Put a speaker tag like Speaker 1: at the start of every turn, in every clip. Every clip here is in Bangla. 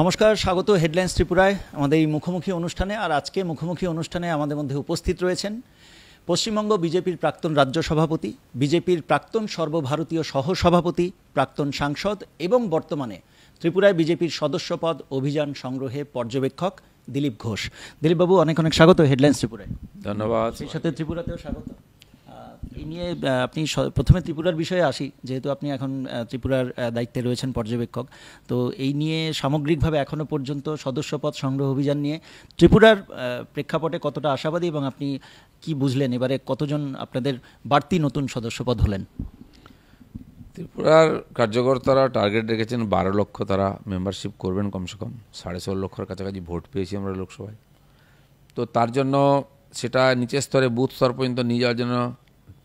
Speaker 1: নমস্কার স্বাগত হেডলাইন্স ত্রিপুরায় আমাদের এই মুখোমুখি অনুষ্ঠানে আর আজকে মুখোমুখি অনুষ্ঠানে আমাদের মধ্যে উপস্থিত রয়েছেন পশ্চিমবঙ্গ বিজেপির প্রাক্তন রাজ্য সভাপতি বিজেপির প্রাক্তন সর্বভারতীয় সহসভাপতি প্রাক্তন সাংসদ এবং বর্তমানে ত্রিপুরায় বিজেপির সদস্যপদ অভিযান সংগ্রহে পর্যবেক্ষক দিলীপ ঘোষ দিলীপবাবু অনেক অনেক স্বাগত হেডলাইন্স ত্রিপুরায় ধন্যবাদ সেই সাথে ত্রিপুরাতেও স্বাগত এই নিয়ে আপনি প্রথমে ত্রিপুরার বিষয়ে আসি যেহেতু আপনি এখন ত্রিপুরার দায়িত্বে রয়েছেন পর্যবেক্ষক তো এই নিয়ে সামগ্রিকভাবে এখনও পর্যন্ত সদস্যপদ সংগ্রহ অভিযান নিয়ে ত্রিপুরার প্রেক্ষাপটে কতটা আশাবাদী এবং আপনি কি বুঝলেন এবারে কতজন আপনাদের বাড়তি নতুন সদস্যপদ
Speaker 2: হলেন ত্রিপুরার কার্যকর্তারা টার্গেট রেখেছেন বারো লক্ষ তারা মেম্বারশিপ করবেন কমসে কম সাড়ে ষোলো লক্ষর কাছাকাছি ভোট পেয়েছি আমরা লোকসভায় তো তার জন্য সেটা নিচের স্তরে বুথ স্তর পর্যন্ত নিয়ে যাওয়ার জন্য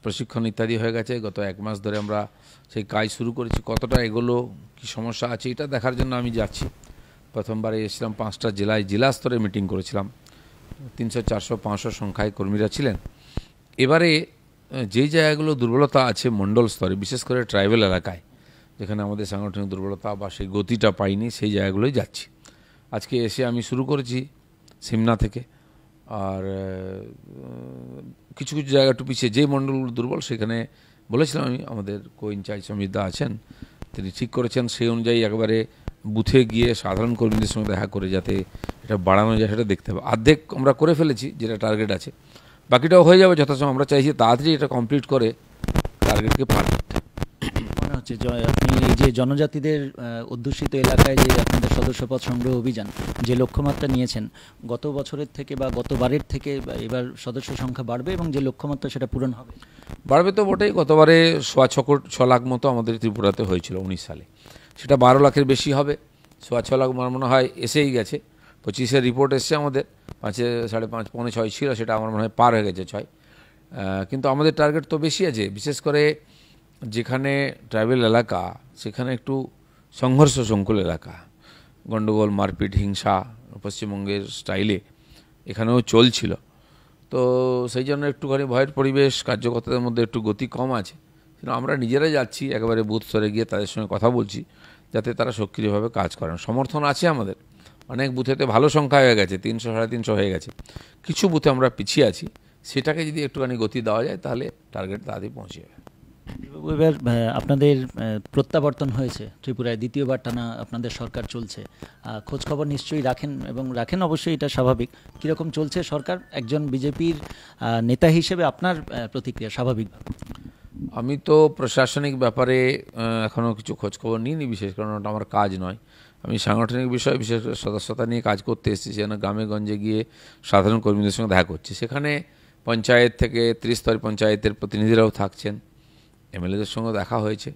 Speaker 2: প্রশিক্ষণ ইত্যাদি হয়ে গেছে গত এক মাস ধরে আমরা সেই কাজ শুরু করেছি কতটা এগুলো কি সমস্যা আছে এটা দেখার জন্য আমি যাচ্ছি প্রথমবারে এসেছিলাম পাঁচটা জেলায় জেলা স্তরে মিটিং করেছিলাম তিনশো চারশো পাঁচশো সংখ্যায় কর্মীরা ছিলেন এবারে যে জায়গাগুলো দুর্বলতা আছে মণ্ডল স্তরে বিশেষ করে ট্রাইবেল এলাকায় যেখানে আমাদের সাংগঠনিক দুর্বলতা বা সেই গতিটা পাইনি সেই জায়গাগুলোই যাচ্ছি আজকে এসে আমি শুরু করেছি সিমনা থেকে আর কিছু কিছু জায়গা একটু পিছিয়ে যে মণ্ডলগুলো দুর্বল সেখানে বলেছিলাম আমি আমাদের কো ইনচার্জ দা আছেন তিনি ঠিক করেছেন সেই অনুযায়ী একেবারে বুথে গিয়ে সাধারণ কর্মীদের সঙ্গে দেখা করে যাতে এটা বাড়ানো যায় সেটা দেখতে হবে অর্ধেক আমরা করে ফেলেছি যেটা টার্গেট আছে বাকিটাও হয়ে যাবে যথাসময় আমরা চাইছি তাড়াতাড়ি এটা কমপ্লিট করে টার্গেটকে পারফেক্ট হচ্ছে আপনি এই যে জনজাতিদের অধ্যুষিত
Speaker 1: এলাকায় যে আপনাদের সদস্যপদ সংগ্রহ অভিযান যে লক্ষ্যমাত্রা নিয়েছেন গত বছরের থেকে বা
Speaker 2: গতবারের থেকে এবার সদস্য সংখ্যা বাড়বে এবং যে লক্ষ্যমাত্রা সেটা পূরণ হবে বাড়বে তো বটেই গতবারে সোয়া ছ ছ লাখ মতো আমাদের ত্রিপুরাতে হয়েছিল উনিশ সালে সেটা বারো লাখের বেশি হবে সোয়া ছ লাখ আমার মনে হয় এসেই গেছে পঁচিশের রিপোর্ট এসছে আমাদের পাঁচে সাড়ে পাঁচ পৌনে ছয় ছিল সেটা আমার মনে হয় পার হয়ে গেছে ছয় কিন্তু আমাদের টার্গেট তো বেশি আছে বিশেষ করে যেখানে ট্রাইবেল এলাকা সেখানে একটু সংঘর্ষ সংকুল এলাকা গণ্ডগোল মারপিট হিংসা পশ্চিমবঙ্গের স্টাইলে এখানেও চলছিল তো সেই জন্য একটুখানি ভয়ের পরিবেশ কার্যকর্তাদের মধ্যে একটু গতি কম আছে আমরা নিজেরাই যাচ্ছি একেবারে বুথ স্তরে গিয়ে তাদের সঙ্গে কথা বলছি যাতে তারা সক্রিয়ভাবে কাজ করেন সমর্থন আছে আমাদের অনেক বুথেতে ভালো সংখ্যা হয়ে গেছে তিনশো সাড়ে তিনশো হয়ে গেছে কিছু বুথে আমরা পিছিয়ে আছি সেটাকে যদি একটুখানি গতি দেওয়া যায় তাহলে টার্গেট তাড়াতাড়ি পৌঁছে যাবে
Speaker 1: এবার আপনাদের প্রত্যাবর্তন হয়েছে ত্রিপুরায় দ্বিতীয়বার টানা আপনাদের সরকার চলছে খোঁজ খবর নিশ্চয়ই রাখেন এবং রাখেন অবশ্যই এটা স্বাভাবিক কীরকম চলছে
Speaker 2: সরকার একজন বিজেপির নেতা হিসেবে আপনার প্রতিক্রিয়া স্বাভাবিক আমি তো প্রশাসনিক ব্যাপারে এখনও কিছু খোঁজখবর নিইনি বিশেষ কারণ ওটা আমার কাজ নয় আমি সাংগঠনিক বিষয়ে বিশেষ করে সদস্যতা নিয়ে কাজ করতে এসেছি যেন গ্রামে গঞ্জে গিয়ে সাধারণ কর্মীদের সঙ্গে দেখা করছি সেখানে পঞ্চায়েত থেকে ত্রিস্তর পঞ্চায়েতের প্রতিনিধিরাও থাকছেন এমএলএদের সঙ্গে দেখা হয়েছে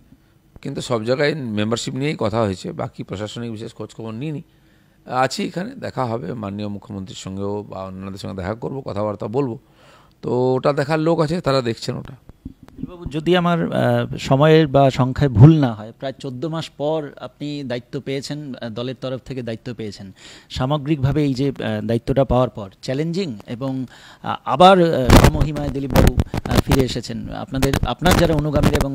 Speaker 2: কিন্তু সব জায়গায় মেম্বারশিপ নিয়েই কথা হয়েছে বাকি প্রশাসনিক বিশেষ খোঁজখবর নিইনি আছি এখানে দেখা হবে মাননীয় মুখ্যমন্ত্রীর সঙ্গেও বা অন্যদের সঙ্গে দেখা করবো কথাবার্তা বলবো তো ওটা দেখার লোক আছে তারা দেখছেন ওটা যদি
Speaker 1: আমার সময়ের বা সংখ্যায় ভুল না হয় প্রায় চোদ্দ মাস পর আপনি দায়িত্ব পেয়েছেন দলের তরফ থেকে দায়িত্ব পেয়েছেন সামগ্রিকভাবে এই যে দায়িত্বটা পাওয়ার পর চ্যালেঞ্জিং এবং আবার সমহিমায় দিলীপবাবু ফিরে এসেছেন আপনাদের আপনার যারা অনুগামী এবং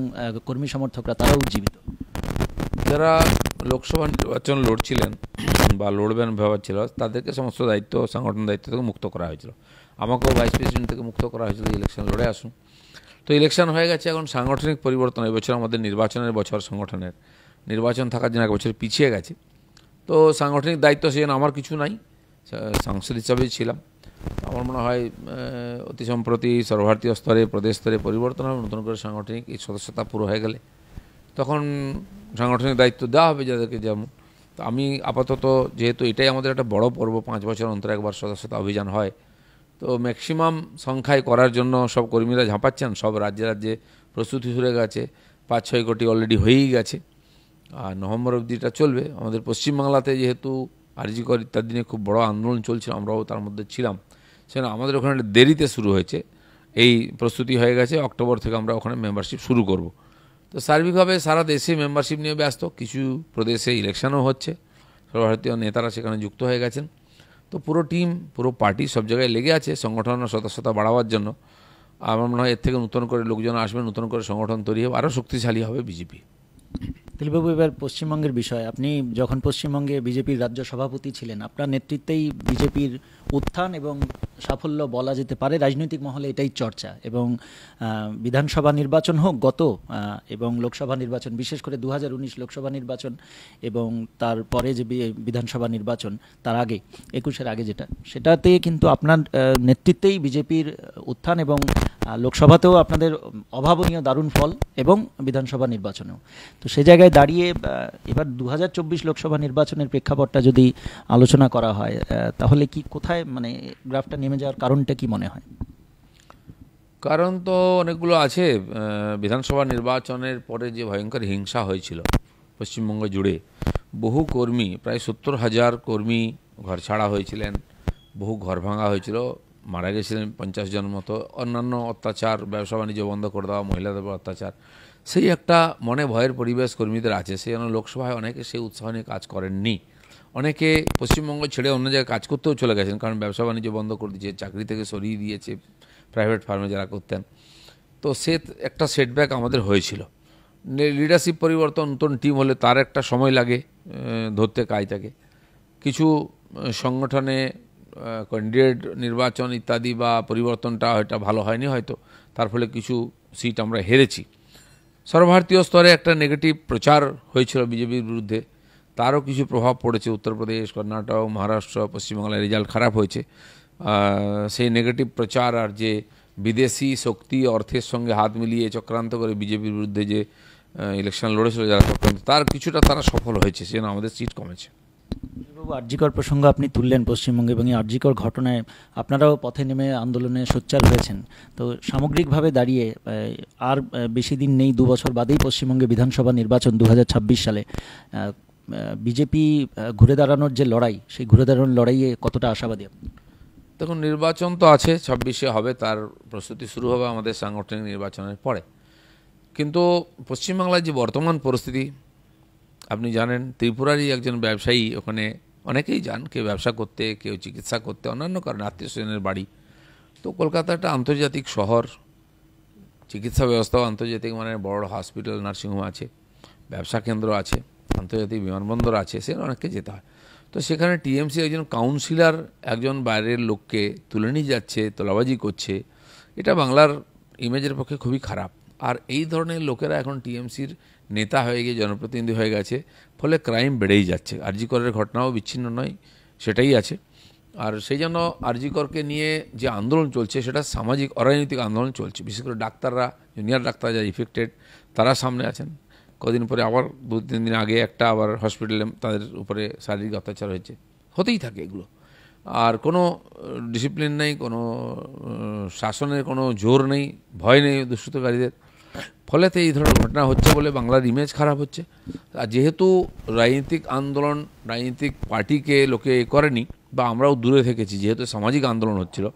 Speaker 1: কর্মী সমর্থকরা তারাও উজ্জীবিত
Speaker 2: যারা লোকসভা নির্বাচন লড়ছিলেন বা লড়বেন ছিল তাদেরকে সমস্ত দায়িত্ব সংগঠন দায়িত্ব থেকে মুক্ত করা হয়েছিল আমাকেও ভাইস প্রেসিডেন্ট থেকে মুক্ত করা হয়েছিল ইলেকশন লড়ে আসুন তো ইলেকশন হয়ে গেছে এখন সাংগঠনিক পরিবর্তন এবছর আমাদের নির্বাচনের বছর সংগঠনের নির্বাচন থাকার জন্য এক বছর পিছিয়ে গেছে তো সাংগঠনিক দায়িত্ব সেজন্য আমার কিছু নাই সাংসদ হিসাবেই ছিলাম আমার মনে হয় অতি সম্প্রতি সর্বভারতীয় স্তরে প্রদেশ স্তরে পরিবর্তন হবে নতুন করে সাংগঠনিক এই সদস্যতা পুরো হয়ে গেলে তখন সাংগঠনিক দায়িত্ব দেওয়া হবে যাদেরকে যেমন তো আমি আপাতত যেহেতু এটাই আমাদের একটা বড় পর্ব পাঁচ বছর অন্তর একবার সদস্যতা অভিযান হয় তো ম্যাক্সিমাম সংখ্যায় করার জন্য সব কর্মীরা ঝাঁপাচ্ছেন সব রাজ্যে রাজ্যে প্রস্তুতি শুরু গেছে পাঁচ ছয় কোটি অলরেডি হয়েই গেছে আর নভেম্বর অবধিটা চলবে আমাদের পশ্চিমবাংলাতে যেহেতু আরজিকর ইত্যাদি নিয়ে খুব বড় আন্দোলন চলছিল আমরাও তার মধ্যে ছিলাম সেখানে আমাদের ওখানে দেরিতে শুরু হয়েছে এই প্রস্তুতি হয়ে গেছে অক্টোবর থেকে আমরা ওখানে মেম্বারশিপ শুরু করব তো সার্বিকভাবে সারা দেশে মেম্বারশিপ নিয়ে ব্যস্ত কিছু প্রদেশে ইলেকশনও হচ্ছে সর্বভারতীয় নেতারা সেখানে যুক্ত হয়ে গেছেন তো পুরো টিম পুরো পার্টি সব জায়গায় লেগে আছে সংগঠনের সদস্যতা বাড়াবার জন্য আমার মনে হয় এর থেকে নতুন করে লোকজন আসবে নতুন করে সংগঠন তৈরি হবে আরও শক্তিশালী হবে বিজেপি
Speaker 1: শাকিলবাবু এবার পশ্চিমবঙ্গের বিষয় আপনি যখন পশ্চিমবঙ্গে বিজেপির রাজ্য সভাপতি ছিলেন আপনার নেতৃত্বেই বিজেপির উত্থান এবং সাফল্য বলা যেতে পারে রাজনৈতিক মহলে এটাই চর্চা এবং বিধানসভা নির্বাচন হোক গত এবং লোকসভা নির্বাচন বিশেষ করে দু লোকসভা নির্বাচন এবং তারপরে যে বিধানসভা নির্বাচন তার আগে একুশের আগে যেটা সেটাতে কিন্তু আপনার নেতৃত্বেই বিজেপির উত্থান এবং লোকসভাতেও আপনাদের অভাবনীয় দারুণ ফল এবং বিধানসভা নির্বাচনেও তো সে জায়গায় দাঁড়িয়ে এবার দু লোকসভা নির্বাচনের প্রেক্ষাপটটা যদি আলোচনা করা হয় তাহলে কি কোথায় মানে গ্রাফটা নেমে যাওয়ার কারণটা কি মনে হয়
Speaker 2: কারণ তো অনেকগুলো আছে বিধানসভা নির্বাচনের পরে যে ভয়ঙ্কর হিংসা হয়েছিল পশ্চিমবঙ্গ জুড়ে বহু কর্মী প্রায় সত্তর হাজার কর্মী ঘর ছাড়া হয়েছিলেন বহু ঘর ভাঙা হয়েছিল মারা গেছিলেন পঞ্চাশ জন মতো অন্যান্য অত্যাচার ব্যবসা বাণিজ্য বন্ধ করে দেওয়া মহিলাদের অত্যাচার সেই একটা মনে ভয়ের পরিবেশ কর্মীদের আছে সেই জন্য লোকসভায় অনেকে সেই উৎসাহ নিয়ে কাজ করেননি অনেকে পশ্চিমবঙ্গ ছেড়ে অন্য জায়গায় কাজ করতেও চলে গেছেন কারণ ব্যবসা বাণিজ্য বন্ধ করে দিয়েছে চাকরি থেকে সরিয়ে দিয়েছে প্রাইভেট ফার্মে যারা করতেন তো সে একটা সেটব্যাক আমাদের হয়েছিল লিডারশিপ পরিবর্তন নতুন টিম হলে তার একটা সময় লাগে ধরতে কাজটাকে কিছু সংগঠনে ক্যান্ডিডেট নির্বাচন ইত্যাদি বা পরিবর্তনটা হয়তো ভালো হয়নি হয়তো তার ফলে কিছু সিট আমরা হেরেছি সর্বভারতীয় স্তরে একটা নেগেটিভ প্রচার হয়েছিল বিজেপির বিরুদ্ধে তারও কিছু প্রভাব পড়েছে উত্তরপ্রদেশ কর্ণাটক মহারাষ্ট্র পশ্চিমবাংলায় রেজাল্ট খারাপ হয়েছে সেই নেগেটিভ প্রচার আর যে বিদেশি শক্তি অর্থের সঙ্গে হাত মিলিয়ে চক্রান্ত করে বিজেপির বিরুদ্ধে যে ইলেকশন লড়েছিল যারা চক্রান্ত তার কিছুটা তারা সফল হয়েছে সেজন্য আমাদের সিট কমেছে
Speaker 1: ডাক্তারবাবু আর্যিকর প্রসঙ্গ আপনি তুললেন পশ্চিমবঙ্গে এবং এই আর্যিকর ঘটনায় আপনারাও পথে নেমে আন্দোলনে সোচ্চার হয়েছেন তো সামগ্রিকভাবে দাঁড়িয়ে আর বেশি দিন নেই দু বছর বাদেই পশ্চিমবঙ্গে বিধানসভা নির্বাচন দু সালে বিজেপি ঘুরে দাঁড়ানোর যে লড়াই সেই ঘুরে দাঁড়ানোর লড়াইয়ে কতটা আশাবাদী আপনি
Speaker 2: দেখুন নির্বাচন তো আছে ছাব্বিশে হবে তার প্রস্তুতি শুরু হবে আমাদের সাংগঠনিক নির্বাচনের পরে কিন্তু পশ্চিমবাংলার যে বর্তমান পরিস্থিতি আপনি জানেন ত্রিপুরারই একজন ব্যবসায়ী ওখানে অনেকেই যান কেউ ব্যবসা করতে কেউ চিকিৎসা করতে অন্যান্য কারণে আত্মীয় স্বজনের বাড়ি তো কলকাতা একটা আন্তর্জাতিক শহর চিকিৎসা ব্যবস্থাও আন্তর্জাতিক মানে বড় হসপিটাল নার্সিংহোম আছে ব্যবসা কেন্দ্র আছে আন্তর্জাতিক বিমানবন্দর আছে সে অনেককে যেতে হয় তো সেখানে টিএমসি একজন কাউন্সিলার একজন বাইরের লোককে তুলে নিয়ে যাচ্ছে তোলাবাজি করছে এটা বাংলার ইমেজের পক্ষে খুবই খারাপ আর এই ধরনের লোকেরা এখন টিএমসির নেতা হয়ে গিয়ে জনপ্রতিনিধি হয়ে গেছে ফলে ক্রাইম বেড়েই যাচ্ছে আরজিকরের ঘটনাও বিচ্ছিন্ন নয় সেটাই আছে আর সেই জন্য আরজিকরকে নিয়ে যে আন্দোলন চলছে সেটা সামাজিক অরাজনৈতিক আন্দোলন চলছে বিশেষ করে ডাক্তাররা জুনিয়র ডাক্তার যারা ইফেক্টেড তারা সামনে আছেন কদিন পরে আবার দু তিন দিন আগে একটা আবার হসপিটালে তাদের উপরে শারীরিক অত্যাচার হয়েছে হতেই থাকে এগুলো আর কোনো ডিসিপ্লিন নেই কোনো শাসনের কোনো জোর নেই ভয় নেই দুষ্টকারীদের ফলেতে এই ধরনের ঘটনা হচ্ছে বলে বাংলার ইমেজ খারাপ হচ্ছে আর যেহেতু রাজনৈতিক আন্দোলন রাজনৈতিক পার্টিকে লোকে এ করেনি বা আমরাও দূরে থেকেছি যেহেতু সামাজিক আন্দোলন হচ্ছিল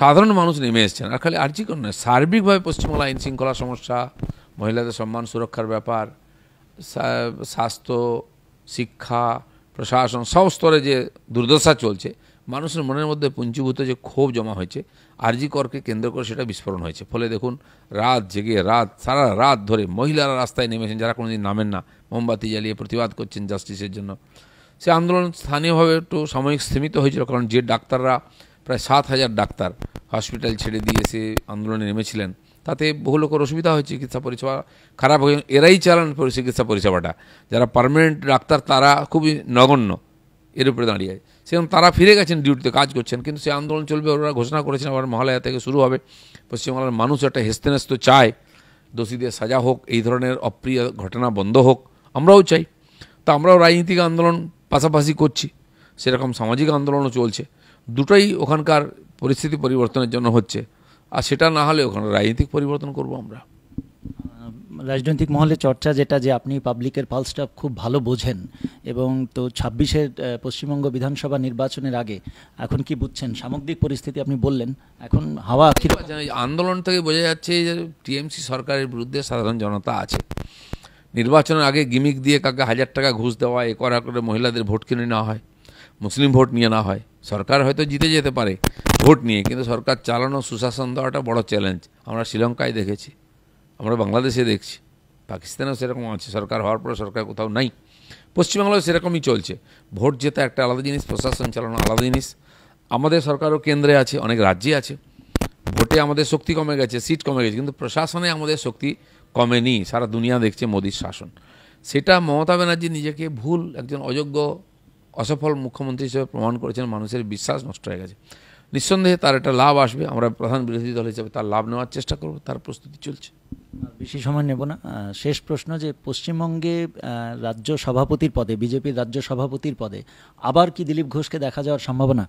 Speaker 2: সাধারণ মানুষ নেমে এসছেন আর খালি আর্জি কারণ নয় সার্বিকভাবে পশ্চিমবঙ্গ আইন শৃঙ্খলা সমস্যা মহিলাদের সম্মান সুরক্ষার ব্যাপার স্বাস্থ্য শিক্ষা প্রশাসন সব স্তরে যে দুর্দশা চলছে মানুষের মনের মধ্যে পুঞ্জীভূত যে ক্ষোভ জমা হয়েছে আরজি করকে কেন্দ্র করে সেটা বিস্ফোরণ হয়েছে ফলে দেখুন রাত জেগে রাত সারা রাত ধরে মহিলারা রাস্তায় নেমেছেন যারা কোনোদিন নামেন না মোমবাতি জ্বালিয়ে প্রতিবাদ করছেন জাস্টিসের জন্য সে আন্দোলন স্থানীয়ভাবে একটু সাময়িক স্থিমিত হয়েছিল কারণ যে ডাক্তাররা প্রায় সাত হাজার ডাক্তার হসপিটাল ছেড়ে দিয়ে সে আন্দোলনে নেমেছিলেন তাতে বহু লোকের অসুবিধা হয় চিকিৎসা পরিষেবা খারাপ হয়ে এরাই চালান চিকিৎসা পরিষেবাটা যারা পারমানেন্ট ডাক্তার তারা খুবই নগণ্য এর উপরে দাঁড়িয়ে সেরকম তারা ফিরে গেছেন ডিউটিতে কাজ করছেন কিন্তু সেই আন্দোলন চলবে ওরা ঘোষণা করেছেন আবার মহালয়া থেকে শুরু হবে পশ্চিমবাংলার মানুষ একটা নেস্ত চায় দোষীদের সাজা হোক এই ধরনের অপ্রিয় ঘটনা বন্ধ হোক আমরাও চাই তা আমরাও রাজনীতিক আন্দোলন পাশাপাশি করছি সেরকম সামাজিক আন্দোলনও চলছে দুটোই ওখানকার পরিস্থিতি পরিবর্তনের জন্য হচ্ছে আর সেটা না হলে ওখানে রাজনীতিক পরিবর্তন করব আমরা রাজনৈতিক মহলে
Speaker 1: চর্চা যেটা যে আপনি পাবলিকের পালসটা খুব ভালো বোঝেন এবং তো ছাব্বিশের পশ্চিমবঙ্গ বিধানসভা নির্বাচনের আগে এখন কি বুঝছেন সামগ্রিক পরিস্থিতি আপনি
Speaker 2: বললেন এখন হাওয়া আচ্ছা, আন্দোলন থেকে বোঝা যাচ্ছে যে টিএমসি সরকারের বিরুদ্ধে সাধারণ জনতা আছে নির্বাচনের আগে গিমিক দিয়ে কাকে হাজার টাকা ঘুষ দেওয়া এ করা করে মহিলাদের ভোট কিনে নেওয়া হয় মুসলিম ভোট নিয়ে না হয় সরকার হয়তো জিতে যেতে পারে ভোট নিয়ে কিন্তু সরকার চালানো সুশাসন দেওয়াটা বড় চ্যালেঞ্জ আমরা শ্রীলঙ্কায় দেখেছি আমরা বাংলাদেশে দেখছি পাকিস্তানেও সেরকম আছে সরকার হওয়ার পরে সরকার কোথাও নাই পশ্চিমবাংলায় সেরকমই চলছে ভোট জেতা একটা আলাদা জিনিস প্রশাসন চালানো আলাদা জিনিস আমাদের সরকারও কেন্দ্রে আছে অনেক রাজ্যে আছে ভোটে আমাদের শক্তি কমে গেছে সিট কমে গেছে কিন্তু প্রশাসনে আমাদের শক্তি কমেনি সারা দুনিয়া দেখছে মোদীর শাসন সেটা মমতা ব্যানার্জি নিজেকে ভুল একজন অযোগ্য অসফল মুখ্যমন্ত্রী হিসেবে প্রমাণ করেছেন মানুষের বিশ্বাস নষ্ট হয়ে গেছে নিঃসন্দেহে তার একটা লাভ আসবে আমরা প্রধান বিরোধী দল হিসেবে তার লাভ নেওয়ার চেষ্টা করব তার প্রস্তুতি চলছে বেশি সময় নেব না শেষ
Speaker 1: প্রশ্ন যে পশ্চিমবঙ্গে রাজ্য সভাপতির পদে বিজেপির রাজ্য
Speaker 2: সভাপতির পদে আবার কি দিলীপ ঘোষকে দেখা যাওয়ার সম্ভাবনা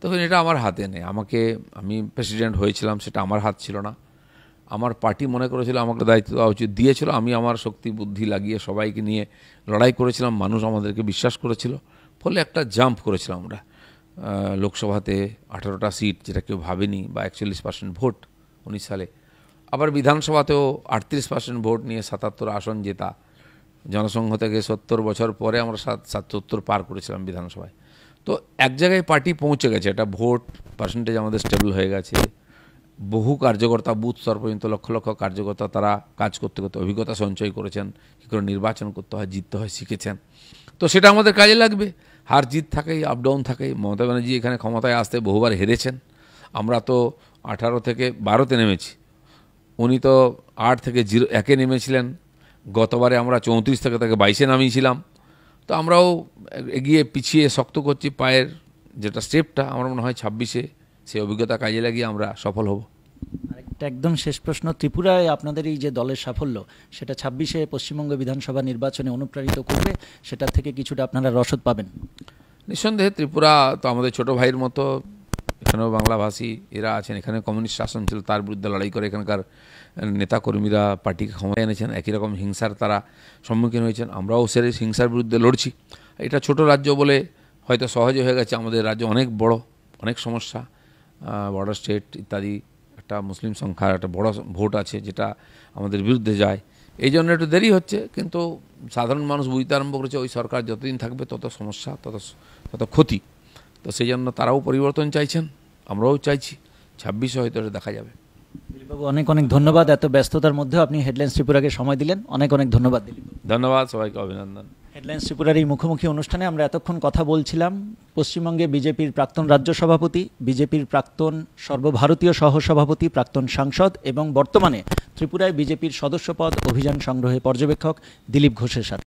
Speaker 2: তখন এটা আমার হাতে নেই আমাকে আমি প্রেসিডেন্ট হয়েছিলাম সেটা আমার হাত ছিল না আমার পার্টি মনে করেছিল আমাকে দায়িত্ব দেওয়া উচিত দিয়েছিল আমি আমার শক্তি বুদ্ধি লাগিয়ে সবাইকে নিয়ে লড়াই করেছিলাম মানুষ আমাদেরকে বিশ্বাস করেছিল ফলে একটা জাম্প করেছিলাম আমরা লোকসভাতে আঠারোটা সিট যেটা কেউ ভাবেনি বা একচল্লিশ পার্সেন্ট ভোট উনিশ সালে আবার বিধানসভাতেও আটত্রিশ পার্সেন্ট ভোট নিয়ে সাতাত্তর আসন জেতা জনসংঘ থেকে সত্তর বছর পরে আমরা সাত সাতসত্তর পার করেছিলাম বিধানসভায় তো এক জায়গায় পার্টি পৌঁছে গেছে এটা ভোট পার্সেন্টেজ আমাদের স্টেবল হয়ে গেছে বহু কার্যকর্তা বুথ স্তর পর্যন্ত লক্ষ লক্ষ কার্যকর্তা তারা কাজ করতে করতে অভিজ্ঞতা সঞ্চয় করেছেন কী করে নির্বাচন করতে হয় জিততে হয় শিখেছেন তো সেটা আমাদের কাজে লাগবে হার জিত থাকেই আপডাউন থাকেই মমতা ব্যানার্জি এখানে ক্ষমতায় আসতে বহুবার হেরেছেন আমরা তো আঠারো থেকে বারোতে নেমেছি উনি তো আট থেকে জিরো একে নেমেছিলেন গতবারে আমরা চৌত্রিশ থেকে তাকে বাইশে নামিয়েছিলাম তো আমরাও এগিয়ে পিছিয়ে শক্ত করছি পায়ের যেটা স্টেপটা আমার মনে হয় ছাব্বিশে সেই অভিজ্ঞতা কাজে লাগিয়ে আমরা সফল হব
Speaker 1: আরেকটা একদম শেষ প্রশ্ন ত্রিপুরায় আপনাদের এই যে দলের সাফল্য সেটা ছাব্বিশে পশ্চিমবঙ্গ বিধানসভা নির্বাচনে অনুপ্রাণিত করবে সেটা থেকে কিছুটা আপনারা রসদ পাবেন
Speaker 2: নিঃসন্দেহে ত্রিপুরা তো আমাদের ছোট ভাইয়ের মতো এখানেও বাংলাভাষী এরা আছেন এখানে কমিউনিস্ট শাসন ছিল তার বিরুদ্ধে লড়াই করে এখানকার নেতাকর্মীরা পার্টিকে ক্ষমতায় এনেছেন একই রকম হিংসার তারা সম্মুখীন হয়েছেন আমরাও সেরে হিংসার বিরুদ্ধে লড়ছি এটা ছোট রাজ্য বলে হয়তো সহজে হয়ে গেছে আমাদের রাজ্য অনেক বড় অনেক সমস্যা বর্ডার স্টেট ইত্যাদি একটা মুসলিম সংখ্যার একটা বড় ভোট আছে যেটা আমাদের বিরুদ্ধে যায় এই জন্য একটু দেরি হচ্ছে কিন্তু সাধারণ মানুষ বুঝতে আরম্ভ করেছে ওই সরকার যতদিন থাকবে তত সমস্যা তত তত ক্ষতি তো সেই জন্য তারাও পরিবর্তন চাইছেন আমরাও চাইছি ছাব্বিশে হয়তো দেখা যাবে
Speaker 1: দিলীপবাবু অনেক অনেক ধন্যবাদ এত ব্যস্ততার মধ্যে আপনি হেডলাইন্স ত্রিপুরাকে সময় দিলেন অনেক অনেক ধন্যবাদ দিলীপ
Speaker 2: ধন্যবাদ সবাইকে অভিনন্দন হেডলাইন্স ত্রিপুরার
Speaker 1: এই মুখোমুখি অনুষ্ঠানে আমরা এতক্ষণ কথা বলছিলাম পশ্চিমবঙ্গে বিজেপির প্রাক্তন রাজ্য সভাপতি বিজেপির প্রাক্তন সর্বভারতীয় সহসভাপতি প্রাক্তন সাংসদ এবং বর্তমানে ত্রিপুরায় বিজেপির সদস্যপদ অভিযান সংগ্রহে পর্যবেক্ষক দিলীপ ঘোষের সাথে